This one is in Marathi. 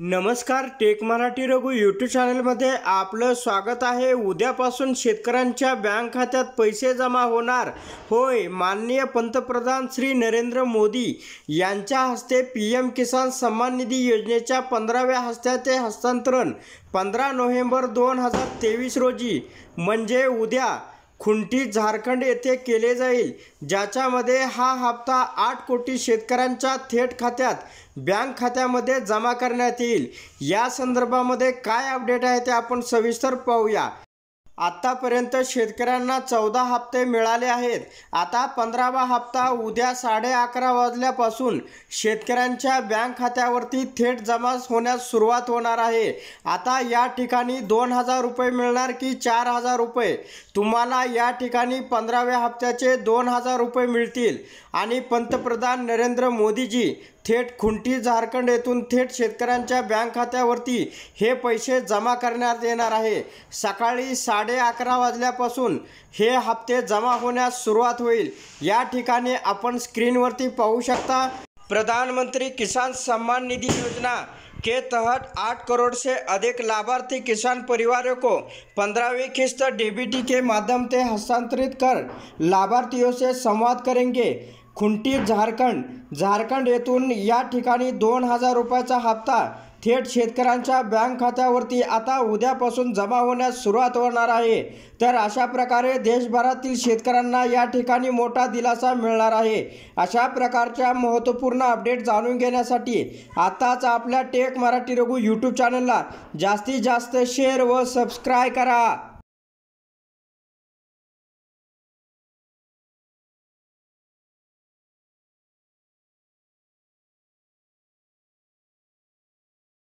नमस्कार टेक मराठी रघु यूट्यूब चॅनलमध्ये आपलं स्वागत आहे उद्यापासून शेतकऱ्यांच्या बँक खात्यात पैसे जमा होणार होय माननीय पंतप्रधान श्री नरेंद्र मोदी यांच्या हस्ते पी एम किसान सन्मान निधी योजनेच्या पंधराव्या हस्त्याचे हस्तांतरण पंधरा नोव्हेंबर दोन हजार तेवीस रोजी म्हणजे उद्या खुंटी झारखंड येथे केले जाईल ज्याच्यामध्ये हा हप्ता आठ कोटी शेतकऱ्यांच्या थेट खात्यात बँक खात्यामध्ये जमा करण्यात येईल या संदर्भामध्ये काय अपडेट आहे ते आपण सविस्तर पाहूया आत्तापर्यंत शेतकऱ्यांना चौदा हप्ते मिळाले आहेत आता पंधरावा हप्ता उद्या साडे अकरा वाजल्यापासून शेतकऱ्यांच्या बँक खात्यावरती थेट जमा होण्यास सुरुवात होणार आहे आता या ठिकाणी दोन हजार रुपये मिळणार की चार हजार रुपये तुम्हाला या ठिकाणी पंधराव्या हप्त्याचे दोन हजार रुपये मिळतील आणि पंतप्रधान नरेंद्र मोदीजी थेट खुंटी झारखंड येथून थेट शेतकऱ्यांच्या बँक खात्यावरती हे पैसे जमा करण्यात येणार आहे सकाळी साडे अकरा वाजल्यापासून हे हप्ते जमा होण्यास सुरुवात होईल या ठिकाणी आपण स्क्रीनवरती पाहू शकता प्रधानमंत्री किसान सम्मान निधी योजना के तहत आठ करोड़ से अधिक लाभार्थी किसान परिवारों को पंद्रहवीं किस्त डीबीटी के माध्यम से हस्तांतरित कर लाभार्थियों से संवाद करेंगे खुंटी झारखंड झारखंड येथून या ठिकाणी दोन हजार रुपयाचा हप्ता थेट शेतकऱ्यांच्या बँक खात्यावरती आता उद्यापासून जमा होण्यास सुरुवात होणार आहे तर अशा प्रकारे देशभरातील शेतकऱ्यांना या ठिकाणी मोठा दिलासा मिळणार आहे अशा प्रकारच्या महत्त्वपूर्ण अपडेट जाणून घेण्यासाठी आत्ताच आपल्या टेक मराठी रघु यूट्यूब चॅनलला जास्तीत जास्त शेअर व सबस्क्राय करा